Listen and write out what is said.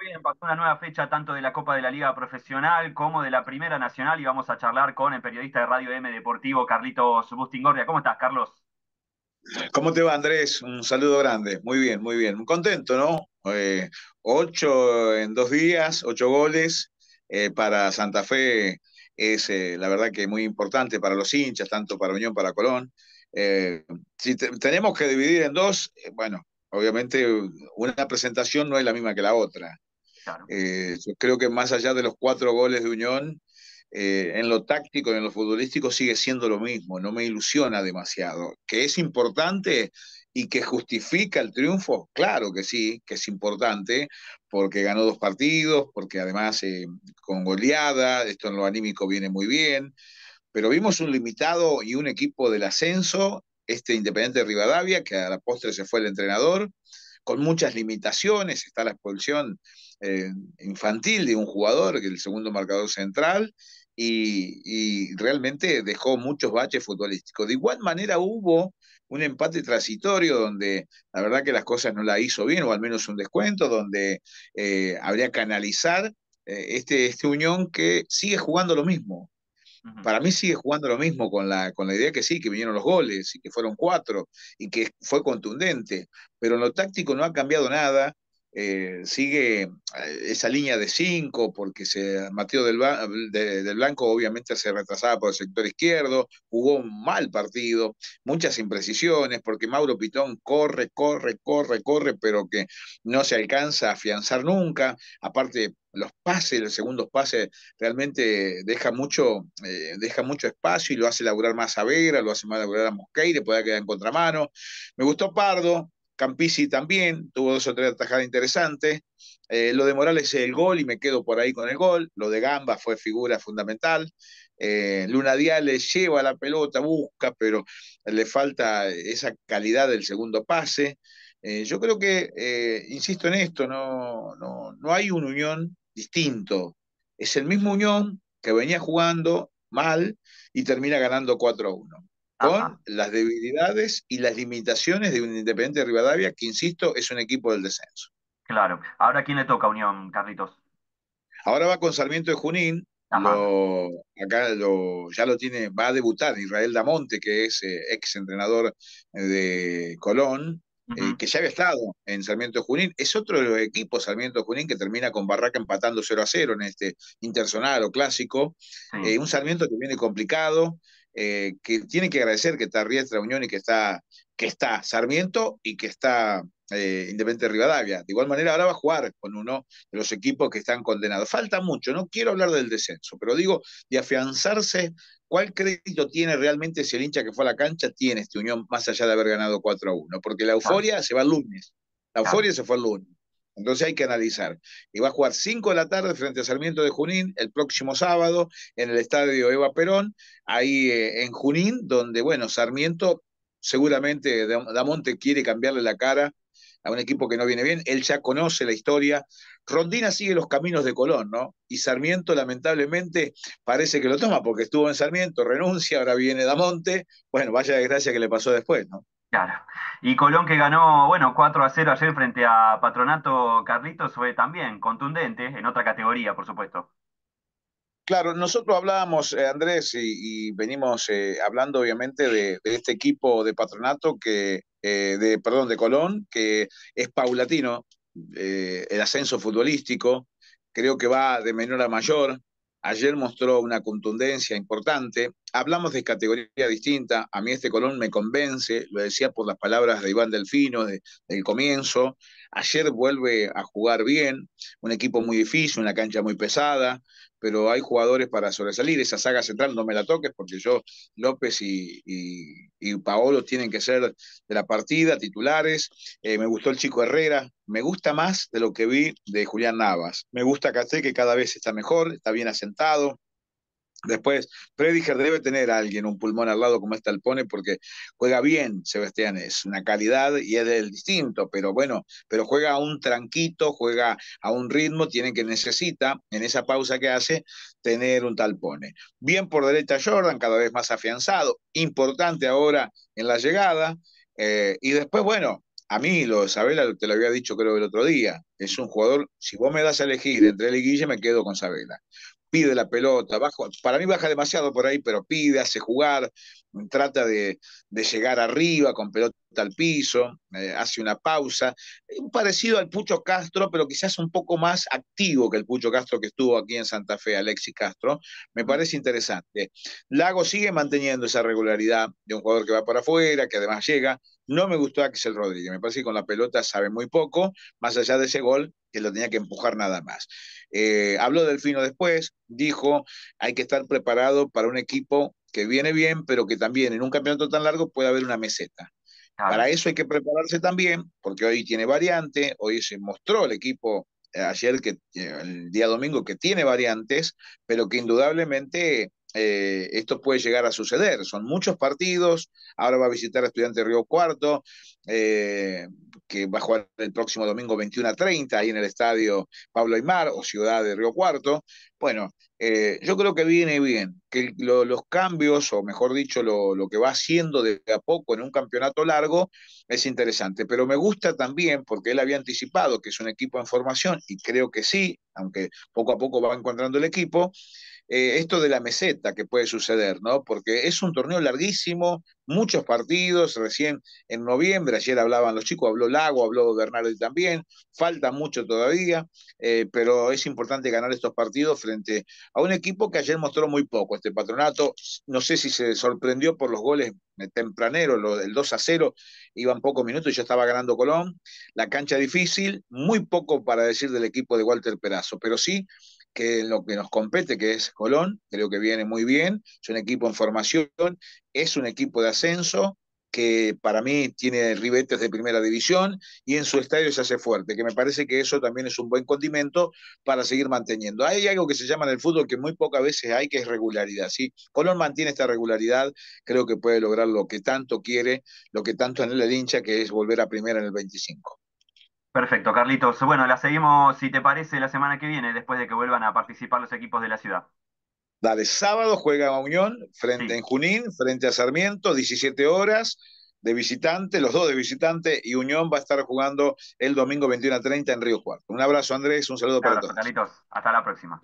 bien, pasó una nueva fecha tanto de la Copa de la Liga Profesional como de la Primera Nacional y vamos a charlar con el periodista de Radio M Deportivo, Carlitos Bustingordia. ¿Cómo estás, Carlos? ¿Cómo te va, Andrés? Un saludo grande. Muy bien, muy bien. Contento, ¿no? Eh, ocho en dos días, ocho goles. Eh, para Santa Fe es eh, la verdad que muy importante para los hinchas, tanto para Unión, para Colón. si tenemos que dividir en dos, bueno, obviamente una presentación no es la misma que la otra. Eh, yo creo que más allá de los cuatro goles de Unión, eh, en lo táctico y en lo futbolístico sigue siendo lo mismo, no me ilusiona demasiado. Que es importante y que justifica el triunfo, claro que sí, que es importante, porque ganó dos partidos, porque además eh, con goleada, esto en lo anímico viene muy bien, pero vimos un limitado y un equipo del ascenso, este Independiente Rivadavia, que a la postre se fue el entrenador, con muchas limitaciones, está la expulsión eh, infantil de un jugador, que el segundo marcador central, y, realmente dejó muchos baches futbolísticos. De igual manera hubo un empate transitorio donde la verdad que las cosas no la hizo bien, o al menos un descuento, donde eh, habría que analizar eh, este, este unión que sigue jugando lo mismo. Para mí sigue jugando lo mismo con la, con la idea que sí, que vinieron los goles y que fueron cuatro y que fue contundente, pero en lo táctico no ha cambiado nada, eh, sigue eh, esa línea de cinco porque se, Mateo del, Blanco obviamente se retrasaba por el sector izquierdo, jugó un mal partido, muchas imprecisiones, porque Mauro Pitón corre, corre, corre, corre, pero que no se alcanza a afianzar nunca, aparte los pases, los segundos pases, realmente deja mucho, eh, deja mucho espacio y lo hace laburar más a Vera, lo hace más laburar a Mosqueire, puede quedar en contramano. Me gustó Pardo, Campisi también tuvo dos o tres atajadas interesantes. Eh, lo de Morales es el gol y me quedo por ahí con el gol. Lo de Gamba fue figura fundamental. Eh, Luna Luna le lleva la pelota, busca, pero le falta esa calidad del segundo pase. Eh, yo creo que, insisto en esto, no, no, no hay un unión distinto. Es el mismo unión que venía jugando mal y termina ganando 4 a 1 con las debilidades y las limitaciones de un Independiente de Rivadavia que, insisto, es un equipo del descenso. Claro. Ahora, ¿quién le toca Unión, Carlitos? Ahora va con Sarmiento de Junín. acá lo, ya lo tiene, va a debutar Israel Damonte, que es eh, ex entrenador eh, de Colón, eh, que ya había estado en Sarmiento de Junín. Es otro de los equipos, Sarmiento de Junín, que termina con Barraca empatando 0 a 0 en este intersonal o clásico. un Sarmiento que viene complicado, eh, que tiene que agradecer que está Riestra Unión y que está, que está Sarmiento y que está eh, Independiente Rivadavia. De igual manera, ahora va a jugar con uno de los equipos que están condenados. Falta mucho, no quiero hablar del descenso, pero digo, de afianzarse, ¿cuál crédito tiene realmente si el hincha que fue a la cancha tiene este Unión más allá de haber ganado 4 a 1? Porque la euforia se va el lunes. La euforia se fue el lunes. Entonces hay que analizar. Y va a jugar 5 de la tarde frente a Sarmiento de Junín el próximo sábado en el estadio Eva Perón, ahí eh, en Junín, donde, bueno, Sarmiento seguramente Damonte quiere cambiarle la cara a un equipo que no viene bien. Él ya conoce la historia. Rondina sigue los caminos de Colón, ¿no? Y Sarmiento, lamentablemente, parece que lo toma porque estuvo en Sarmiento, renuncia, ahora viene Damonte. Bueno, vaya desgracia que le pasó después, ¿no? Claro. Y Colón que ganó, bueno, 4 a 0 ayer frente a Patronato Carlitos fue también contundente, en otra categoría, por supuesto. Claro, nosotros hablábamos, eh, Andrés, y, venimos eh, hablando obviamente de, este equipo de Patronato que, eh, perdón, de Colón, que es paulatino, el ascenso futbolístico, creo que va de menor a mayor. Ayer mostró una contundencia importante, hablamos de categoría distinta. A mí este Colón me convence, lo decía por las palabras de Iván Delfino del comienzo. Ayer vuelve a jugar bien, un equipo muy difícil, una cancha muy pesada, pero hay jugadores para sobresalir. Esa saga central no me la toques porque yo, López y, Paolo tienen que ser de la partida, titulares. Eh, me gustó el chico Herrera, me gusta más de lo que vi de Julián Navas. Me gusta sé que cada vez está mejor, está bien asentado. Después, Prediger debe tener a alguien un pulmón al lado como es Talpone, porque juega bien, Sebastián, es una calidad y es del distinto, pero bueno, pero juega a un tranquito, juega a un ritmo, tiene que necesita, en esa pausa que hace, tener un Talpone. Bien por derecha Jordan, cada vez más afianzado, importante ahora en la llegada, eh, y después, bueno, a mí, lo, Sabela, te lo había dicho creo el otro día, es un jugador, si vos me das a elegir entre él y Guille, me quedo con Sabela pide la pelota, bajo, para mí baja demasiado por ahí, pero pide, hace jugar, trata de, de llegar arriba con pelota al piso, eh, hace una pausa, eh, parecido al Pucho Castro, pero quizás un poco más activo que el Pucho Castro que estuvo aquí en Santa Fe, Alexis Castro, me parece interesante. Lago sigue manteniendo esa regularidad de un jugador que va para afuera, que además llega, no me gustó Axel Rodríguez. Me parece que con la pelota sabe muy poco, más allá de ese gol que lo tenía que empujar nada más. Eh, habló Delfino después, dijo, hay que estar preparado para un equipo que viene bien, pero que también en un campeonato tan largo puede haber una meseta. Para eso hay que prepararse también, porque hoy tiene variante, hoy se mostró el equipo eh, ayer, que, eh, el día domingo, que tiene variantes, pero que indudablemente eh, esto puede llegar a suceder. Son muchos partidos. Ahora va a visitar a Estudiante Río Cuarto, eh, que va a jugar el próximo domingo 21 a 30 ahí en el estadio Pablo Aymar o Ciudad de Río Cuarto. Bueno, eh, yo creo que viene bien, que los cambios, o mejor dicho, lo, lo, que va haciendo de a poco en un campeonato largo, es interesante. Pero me gusta también, porque él había anticipado que es un equipo en formación, y creo que sí, aunque poco a poco va encontrando el equipo, eh, esto de la meseta que puede suceder, ¿no? Porque es un torneo larguísimo, muchos partidos, recién en noviembre, ayer hablaban los chicos, habló Lago, habló Bernardo también, falta mucho todavía, eh, pero es importante ganar estos partidos frente a un equipo que ayer mostró muy poco, este patronato, no sé si se sorprendió por los goles tempraneros, el 2 a 0, iban pocos minutos y ya estaba ganando Colón, la cancha difícil, muy poco para decir del equipo de Walter Perazo, pero sí que en lo que nos compete, que es Colón, creo que viene muy bien, es un equipo en formación, es un equipo de ascenso, que para mí tiene ribetes de primera división y en su estadio se hace fuerte, que me parece que eso también es un buen condimento para seguir manteniendo. Hay algo que se llama en el fútbol que muy pocas veces hay, que es regularidad. Si ¿sí? Colón mantiene esta regularidad, creo que puede lograr lo que tanto quiere, lo que tanto anhela el hincha, que es volver a primera en el 25. Perfecto, Carlitos. Bueno, la seguimos, si te parece, la semana que viene, después de que vuelvan a participar los equipos de la ciudad. Dale, sábado juega Unión frente en Junín, frente a Sarmiento, 17 horas de visitante, los dos de visitante, y Unión va a estar jugando el domingo 21 a 30 en Río Cuarto. Un abrazo, Andrés, un saludo para todos. Carlitos, hasta la próxima.